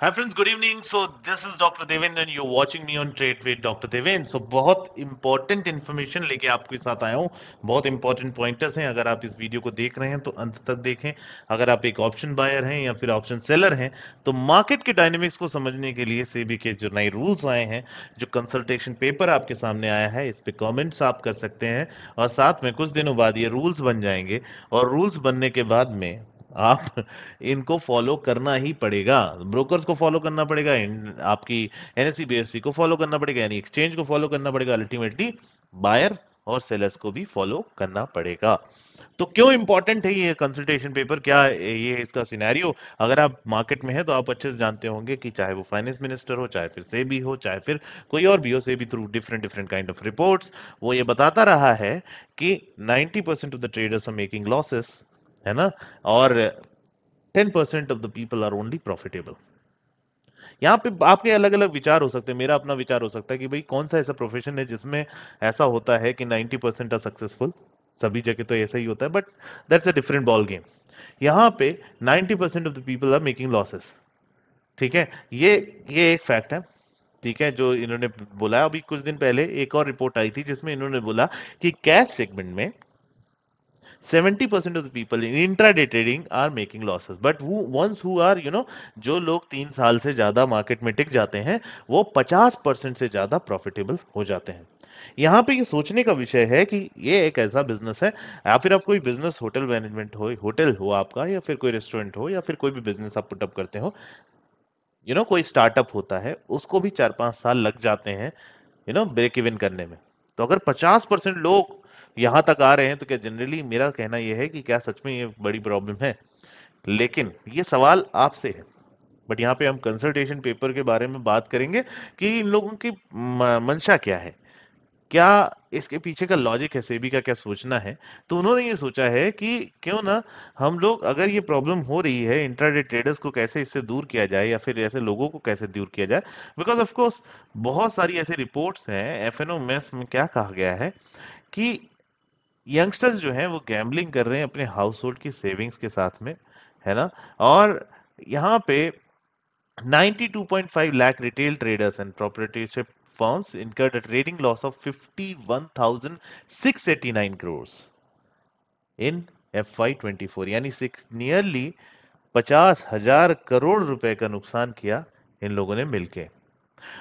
Hi friends good evening so this is doctor Devendra and you watching me on trade with doctor Devendra so बहुत important information लेके आपके साथ आया हूँ बहुत इंपॉर्टेंट पॉइंटर्स हैं अगर आप इस वीडियो को देख रहे हैं तो अंत तक देखें अगर आप एक ऑप्शन बायर हैं या फिर ऑप्शन सेलर हैं तो मार्केट के डायनेमिक्स को समझने के लिए सेबी के जो नए रूल्स आए हैं जो कंसल्टेशन पेपर आपके सामने आया है इस पर कॉमेंट्स आप कर सकते हैं और साथ में कुछ दिनों बाद ये रूल्स बन जाएंगे और रूल्स बनने के बाद में आप इनको फॉलो करना ही पड़ेगा ब्रोकर्स को फॉलो करना पड़ेगा आपकी एनएससी बीएससी e e को फॉलो करना पड़ेगा यानी एक्सचेंज को फॉलो करना पड़ेगा अल्टीमेटली बायर और सेलर्स को भी फॉलो करना पड़ेगा तो क्यों इंपॉर्टेंट है ये कंसल्टेशन पेपर क्या ये इसका सिनेरियो अगर आप मार्केट में है तो आप अच्छे से जानते होंगे कि चाहे वो फाइनेंस मिनिस्टर हो चाहे फिर से भी हो चाहे फिर कोई और भी हो से भी through different different kind of reports वो ये बताता रहा है कि 90% percent of the traders are making losses है ना और percent of the people are only profitable यहाँ पे आपके अलग अलग विचार हो सकते हैं मेरा अपना विचार हो सकता है कि भाई कौन सा ऐसा प्रोफेशन है जिसमें ऐसा होता है कि नाइनटी परसेंट आर सक्सेसफुल सभी जगह तो ऐसा ही होता है but that's a different ball game यहाँ पे ninety percent of the people are making losses ठीक है ये ये एक फैक्ट है ठीक है जो इन्होंने बोला अभी कुछ दिन पहले एक और रिपोर्ट आई थी जिसमें इन्होंने बोला कि कैश सेगमेंट में 70% of the people in intraday trading are making losses but who ones who are you know जो लोग तीन साल से ज़्यादा मार्केट में टिक जाते हैं वो 50% से ज़्यादा प्रॉफिटेबल हो जाते हैं यहाँ पे ये सोचने का विषय है कि ये एक ऐसा बिजनेस है या फिर आप कोई बिजनेस होटल मैनेजमेंट हो होटल हो आपका या फिर कोई रेस्टोरेंट हो या फिर कोई भी बिजनेस आप पुटअप करते हो यू you नो know, कोई स्टार्टअप होता है उसको भी चार पांच साल लग जाते हैं यू नो ब्रेक इवन करने में तो अगर 50 परसेंट लोग यहाँ तक आ रहे हैं तो क्या जनरली मेरा कहना यह है कि क्या सच में ये बड़ी प्रॉब्लम है लेकिन ये सवाल आपसे है बट यहाँ पे हम कंसल्टेशन पेपर के बारे में बात करेंगे कि इन लोगों की मंशा क्या है क्या इसके पीछे का लॉजिक है सेबी का क्या सोचना है तो उन्होंने ये सोचा है कि क्यों ना हम लोग अगर ये प्रॉब्लम हो रही है इंट्राडे ट्रेडर्स को कैसे इससे दूर किया जाए या फिर ऐसे लोगों को कैसे दूर किया जाए बिकॉज ऑफ कोर्स बहुत सारी ऐसी रिपोर्ट्स हैं एफ एन में क्या कहा गया है कि यंगस्टर्स जो हैं वो गैम्बलिंग कर रहे हैं अपने हाउस होल्ड की सेविंग्स के साथ में है ना और यहाँ पे 92.5 lakh retail traders and proprietorship firms incurred a trading loss of 51,689 in F Y यानी सिक्स नियरली पचास हजार करोड़ रुपए का नुकसान किया इन लोगों ने मिलकर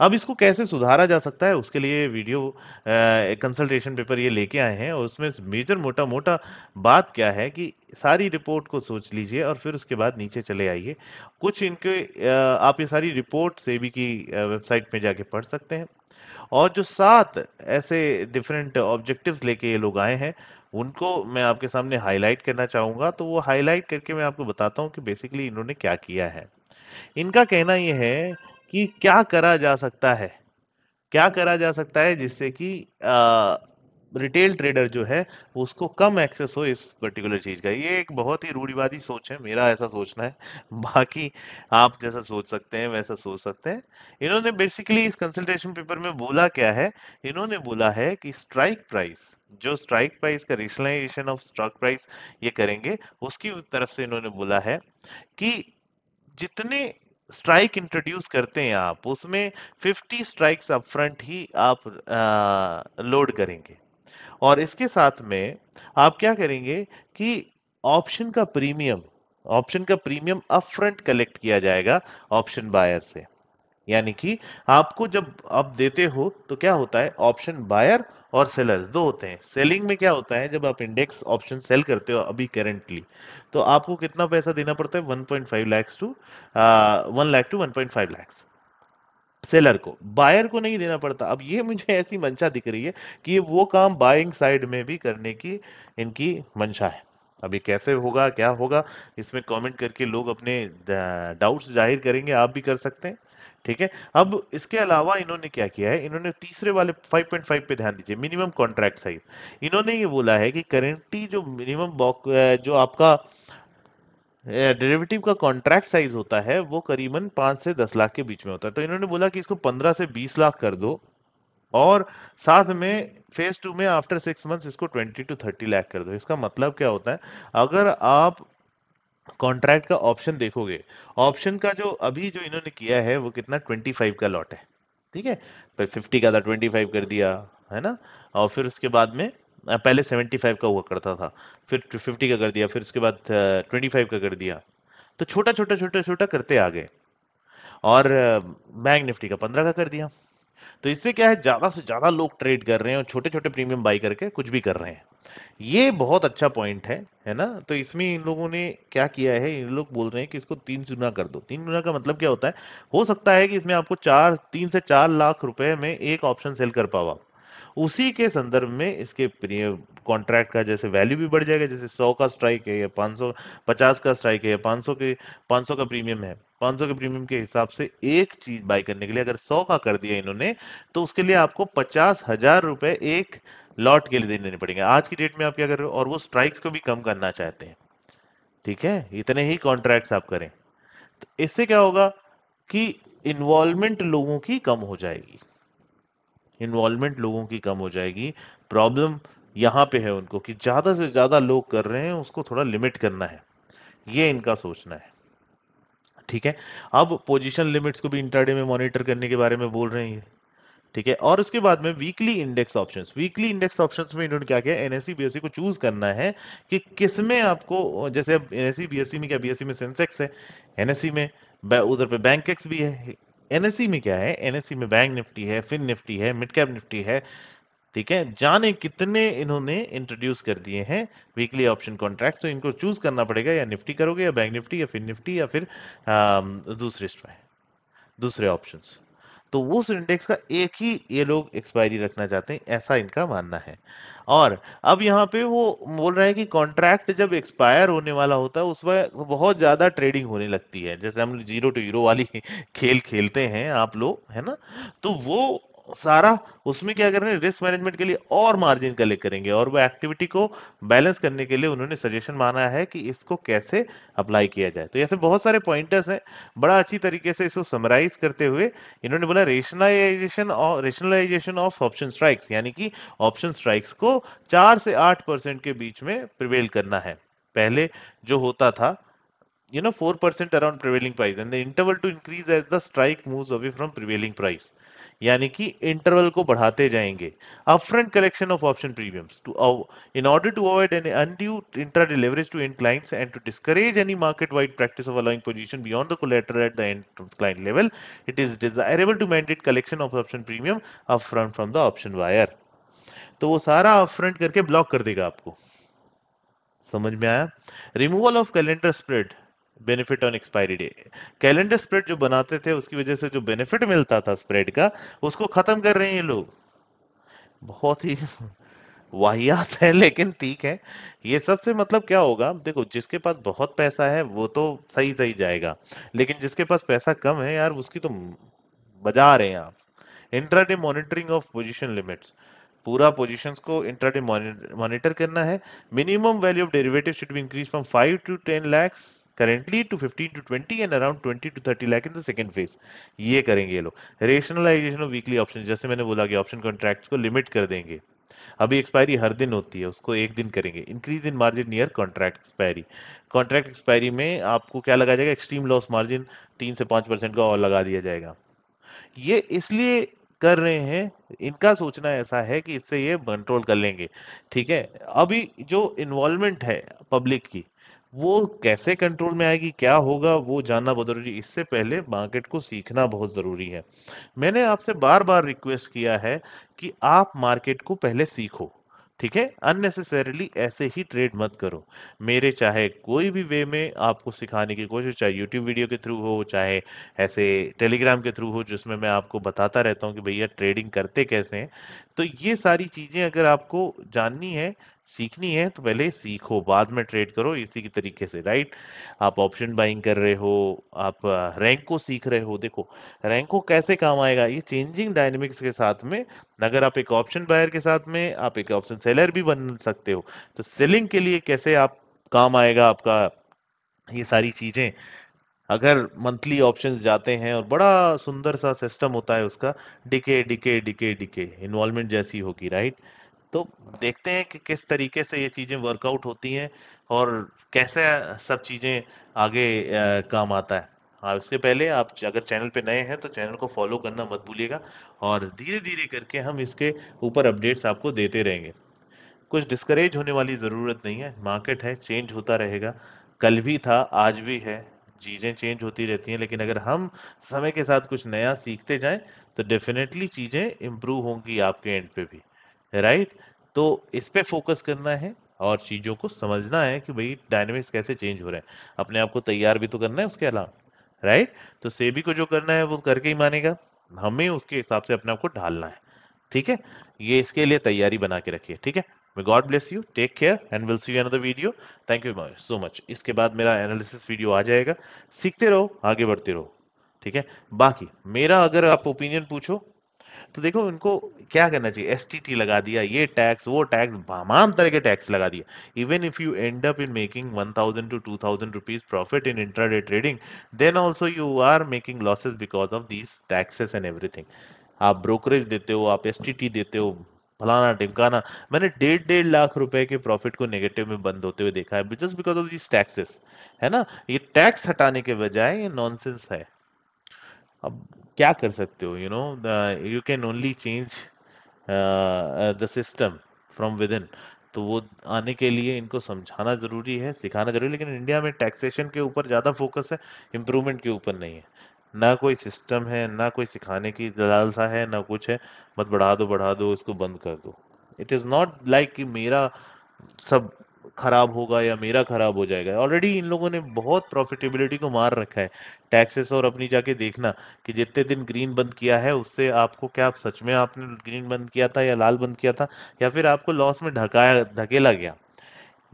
अब इसको कैसे सुधारा जा सकता है उसके लिए वीडियो कंसल्टेशन पेपर ये लेके आए हैं और उसमें मेजर मोटा मोटा बात क्या है कि सारी रिपोर्ट को सोच लीजिए और फिर उसके बाद नीचे चले आइए कुछ इनके आ, आप ये सारी रिपोर्ट सेबी की वेबसाइट में जाके पढ़ सकते हैं और जो सात ऐसे डिफरेंट ऑब्जेक्टिव लेके ये लोग आए हैं उनको मैं आपके सामने हाईलाइट करना चाहूंगा तो वो हाईलाइट करके मैं आपको बताता हूँ कि बेसिकली इन्होंने क्या किया है इनका कहना यह है कि क्या करा जा सकता है क्या करा जा सकता है जिससे कि रिटेल ट्रेडर जो है उसको कम एक्सेस हो इस पर्टिकुलर चीज़ का ये एक बहुत ही रूढ़िवादी सोच है मेरा ऐसा सोचना है बाकी आप जैसा सोच सकते हैं वैसा सोच सकते हैं इन्होंने बेसिकली इस कंसल्टेशन पेपर में बोला क्या है इन्होंने बोला है कि स्ट्राइक प्राइस जो स्ट्राइक प्राइस का रेशनलाइजेशन ऑफ स्टॉक प्राइस ये करेंगे उसकी तरफ से इन्होंने बोला है कि जितने स्ट्राइक इंट्रोड्यूस करते हैं आप उसमें 50 स्ट्राइक्स अप फ्रंट ही आप लोड करेंगे और इसके साथ में आप क्या करेंगे कि ऑप्शन का प्रीमियम ऑप्शन का प्रीमियम अप फ्रंट कलेक्ट किया जाएगा ऑप्शन बायर से यानी कि आपको जब आप देते हो तो क्या होता है ऑप्शन बायर और सेलर्स दो होते हैं सेलिंग में क्या होता है जब आप इंडेक्स ऑप्शन सेल करते हो अभी करेंटली तो आपको कितना पैसा देना पड़ता है 1.5 lakh two one lakh two 1.5 lakh seller को बायर को नहीं देना पड़ता अब ये मुझे ऐसी मंशा दिख रही है कि वो काम बाइंग साइड में भी करने की इनकी मंशा है अभी कैसे होगा क्या होगा इसमें कमेंट करके लोग अपने डाउट्स जाहिर करेंगे आप भी कर सकते हैं ठीक है अब इसके अलावा इन्होंने क्या किया है इन्होंने तीसरे वाले 5.5 पे ध्यान दीजिए मिनिमम कॉन्ट्रैक्ट साइज इन्होंने ये बोला है कि करेंटली जो मिनिमम जो आपका डेरिवेटिव का कॉन्ट्रैक्ट साइज होता है वो करीबन पांच से दस लाख के बीच में होता है तो इन्होंने बोला कि इसको पंद्रह से बीस लाख कर दो और साथ में फेज टू में आफ्टर सिक्स मंथ्स इसको ट्वेंटी टू थर्टी लाख कर दो इसका मतलब क्या होता है अगर आप कॉन्ट्रैक्ट का ऑप्शन देखोगे ऑप्शन का जो अभी जो इन्होंने किया है वो कितना 25 का लॉट है ठीक है पर 50 का था 25 कर दिया है ना और फिर उसके बाद में पहले 75 का हुआ करता था फिर 50 का कर दिया फिर उसके बाद 25 का कर दिया तो छोटा छोटा छोटा छोटा करते आ गए और बैंक निफ्टी का पंद्रह का कर दिया तो इससे क्या है ज़्यादा से ज़्यादा लोग ट्रेड कर रहे हैं और छोटे छोटे प्रीमियम बाई करके कुछ भी कर रहे हैं ये बहुत अच्छा पॉइंट है है ना तो इसमें इन लोगों ने क्या किया है इन लोग बोल रहे हैं कि इसको तीन गुना कर दो तीन गुना का मतलब क्या होता है हो सकता है कि इसमें आपको चार तीन से चार लाख रुपए में एक ऑप्शन सेल कर पाओ आप उसी के संदर्भ में इसके प्रीमियम कॉन्ट्रैक्ट का जैसे वैल्यू भी बढ़ जाएगा जैसे सौ का स्ट्राइक है या पाँच सौ पचास का स्ट्राइक है या पाँच सौ के पाँच सौ का प्रीमियम है पाँच सौ के प्रीमियम के हिसाब से एक चीज बाय करने के लिए अगर सौ का कर दिया इन्होंने तो उसके लिए आपको पचास हजार रुपए एक लॉट के लिए देने देने पड़ेंगे आज की डेट में आप क्या कर रहे हो और वो स्ट्राइक को भी कम करना चाहते हैं ठीक है इतने ही कॉन्ट्रैक्ट आप करें तो इससे क्या होगा कि इन्वॉल्वमेंट लोगों की कम हो जाएगी इन्वॉल्वमेंट लोगों की कम हो जाएगी प्रॉब्लम यहाँ पे है उनको कि ज़्यादा से ज़्यादा लोग कर रहे हैं उसको थोड़ा लिमिट करना है ये इनका सोचना है ठीक है अब पोजीशन लिमिट्स को भी इंटरडे में मॉनिटर करने के बारे में बोल रहे हैं ठीक है और उसके बाद में weekly index options weekly index options में इन्होंने क्या किया एनएससी बीएससी e e को चूज करना है कि किस में आपको जैसे अब एनएससी बीएससी e में क्या बीएससी में सेंसेक्स है एनएससी में उधर पे बैंक एक्स भी है एनएससी में क्या है एनएससी में बैंक निफ्टी है फिन निफ्टी है मिड कैप निफ्टी है ठीक है जाने कितने इन्होंने इंट्रोड्यूस कर दिए हैं वीकली ऑप्शन कॉन्ट्रैक्ट तो इनको चूज करना पड़ेगा या निफ्टी करोगे या बैंक निफ्टी या फिर निफ्टी या फिर आ, दूसरे दूसरे ऑप्शंस तो उस इंडेक्स का एक ही ये लोग एक्सपायरी रखना चाहते हैं ऐसा इनका मानना है और अब यहाँ पे वो बोल रहे हैं कि कॉन्ट्रैक्ट जब एक्सपायर होने वाला होता है उस वक्त बहुत ज़्यादा ट्रेडिंग होने लगती है जैसे हम जीरो टू जीरो वाली खेल खेलते हैं आप लोग है ना तो वो सारा उसमें क्या कर रिस्क मैनेजमेंट के लिए और मार्जिन कलेक्ट करेंगे और वो एक्टिविटी को बैलेंस करने के लिए उन्होंने सजेशन माना है कि इसको कैसे अप्लाई किया जाए तो ऐसे बहुत सारे पॉइंटर्स हैं बड़ा अच्छी तरीके से इसको समराइज करते हुए इन्होंने बोला रेशनलाइजेशन और रेशनलाइजेशन ऑफ ऑप्शन स्ट्राइक्स यानी कि ऑप्शन स्ट्राइक्स को चार से आठ के बीच में प्रिवेल करना है पहले जो होता था you know 4% around prevailing price and the interval to increase as the strike move away from prevailing price यानी कि इंटरवल को बढ़ाते जाएंगे upfront collection of option premiums to in order to avoid an undue intraday leverage to end clients and to discourage any market wide practice of allowing position beyond the collateral at the end client level it is desirable to mandate collection of option premium upfront from the option wire तो वो सारा upfront करके block कर देगा आपको समझ में आया removal of calendar spread benefit on expiry day calendar spread जो बनाते थे उसकी वजह से जो बेनिफिट मिलता था स्प्रेड का उसको खत्म कर रहे हैं ये लोग बहुत ही वाहियात है लेकिन ठीक है ये सबसे मतलब क्या होगा देखो जिसके पास बहुत पैसा है वो तो सही सही जाएगा लेकिन जिसके पास पैसा कम है यार उसकी तो बजा रहे हैं आप intraday monitoring of position limits पूरा पोजीशंस को इंट्राडे मॉनिटर करना है minimum value of derivative should be increase from 5 to 10 lakh currently to 15 to 20 and around 20 to 30 lakh in the second phase ये करेंगे ये लोग रेशनलाइजेशन ऑफ वीकली ऑप्शन जैसे मैंने बोला कि ऑप्शन कॉन्ट्रैक्ट को लिमिट कर देंगे अभी एक्सपायरी हर दिन होती है उसको एक दिन करेंगे increase in margin near contract expiry contract expiry में आपको क्या लगा जाएगा एक्सट्रीम लॉस मार्जिन तीन से पांच परसेंट का और लगा दिया जाएगा ये इसलिए कर रहे हैं इनका सोचना ऐसा है कि इससे ये कंट्रोल कर लेंगे ठीक है अभी जो इन्वॉल्वमेंट है पब्लिक की वो कैसे कंट्रोल में आएगी क्या होगा वो जानना बहुत ज़रूरी इससे पहले मार्केट को सीखना बहुत ज़रूरी है मैंने आपसे बार बार रिक्वेस्ट किया है कि आप मार्केट को पहले सीखो ठीक है अननेसेसरीली ऐसे ही ट्रेड मत करो मेरे चाहे कोई भी वे में आपको सिखाने की कोशिश चाहे यूट्यूब वीडियो के थ्रू हो चाहे ऐसे टेलीग्राम के थ्रू हो जिसमें मैं आपको बताता रहता हूँ कि भैया ट्रेडिंग करते कैसे हैं तो ये सारी चीज़ें अगर आपको जाननी है सीखनी है तो पहले सीखो बाद में ट्रेड करो इसी के तरीके से राइट आप ऑप्शन बाइंग कर रहे हो आप रैंक को सीख रहे हो देखो रैंक को कैसे काम आएगा ये चेंजिंग डायनेमिक्स के साथ में अगर आप एक ऑप्शन बायर के साथ में आप एक ऑप्शन सेलर भी बन सकते हो तो सेलिंग के लिए कैसे आप काम आएगा आपका ये सारी चीजें अगर मंथली ऑप्शंस जाते हैं और बड़ा सुंदर सा सिस्टम होता है उसका decay decay decay decay involvement जैसी होगी राइट तो देखते हैं कि किस तरीके से ये चीज़ें वर्कआउट होती हैं और कैसे सब चीज़ें आगे काम आता है हाँ उसके पहले आप अगर चैनल पे नए हैं तो चैनल को फॉलो करना मत भूलिएगा और धीरे धीरे करके हम इसके ऊपर अपडेट्स आपको देते रहेंगे कुछ डिस्करेज होने वाली ज़रूरत नहीं है मार्केट है चेंज होता रहेगा कल भी था आज भी है चीज़ें चेंज होती रहती हैं लेकिन अगर हम समय के साथ कुछ नया सीखते जाएं तो डेफिनेटली चीज़ें इम्प्रूव होंगी आपके एंड पे भी राइट तो इस पर फोकस करना है और चीज़ों को समझना है कि भाई डायनेमिक्स कैसे चेंज हो रहे हैं अपने आप को तैयार भी तो करना है उसके अलावा राइट तो सेबी को जो करना है वो करके ही मानेगा हमें उसके हिसाब से अपने आप को ढालना है ठीक है ये इसके लिए तैयारी बना के रखिए ठीक है may God bless you take care and will see you another video thank you so much इसके बाद मेरा एनालिसिस वीडियो आ जाएगा सीखते रहो आगे बढ़ते रहो ठीक है बाकी मेरा अगर आप ओपिनियन पूछो तो देखो इनको क्या करना चाहिए एस टी टी लगा दिया ये टैक्स वो टैक्स तमाम तरह के टैक्स लगा दिया even if you end up in making one thousand to two thousand rupees profit in intraday trading then also you are making losses because of these taxes and everything आप brokerage देते हो आप S T T देते हो फलाना टिमकाना मैंने डेढ़ डेढ़ लाख रुपए के प्रॉफिट को नेगेटिव में बंद होते हुए देखा है just because of this taxes है ना ये टैक्स हटाने के बजाय ये नॉनसेंस है अब क्या कर सकते हो you know you can only change the system from within तो वो आने के लिए इनको समझाना ज़रूरी है सिखाना ज़रूरी है लेकिन इंडिया में टैक्सेशन के ऊपर ज़्यादा फोकस है इम्प्रूवमेंट के ऊपर नहीं है ना कोई सिस्टम है ना कोई सिखाने की लालसा है ना कुछ है मत बढ़ा दो बढ़ा दो इसको बंद कर दो इट इज़ नॉट लाइक कि मेरा सब खराब होगा या मेरा खराब हो जाएगा ऑलरेडी इन लोगों ने बहुत प्रॉफिटेबिलिटी को मार रखा है टैक्सेस और अपनी जाके देखना कि जितने दिन ग्रीन बंद किया है उससे आपको क्या आप सच में आपने ग्रीन बंद किया था या लाल बंद किया था या फिर आपको लॉस में ढकाया धकेला गया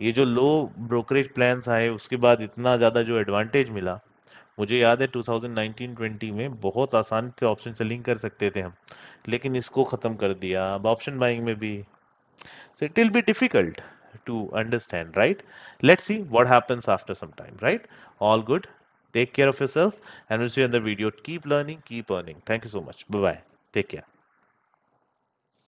ये जो लो ब्रोकरेज प्लान्स आए उसके बाद इतना ज़्यादा जो एडवांटेज मिला मुझे याद है 2019-20 में बहुत आसान से ऑप्शन सेलिंग कर सकते थे हम लेकिन इसको ख़त्म कर दिया अब ऑप्शन बाइंग में भी so it will be difficult to understand, right? Let's see what happens after some time, right? All good. Take care of yourself and we'll see you in the video. Keep learning, keep earning. Thank you so much. Bye-bye. Take care.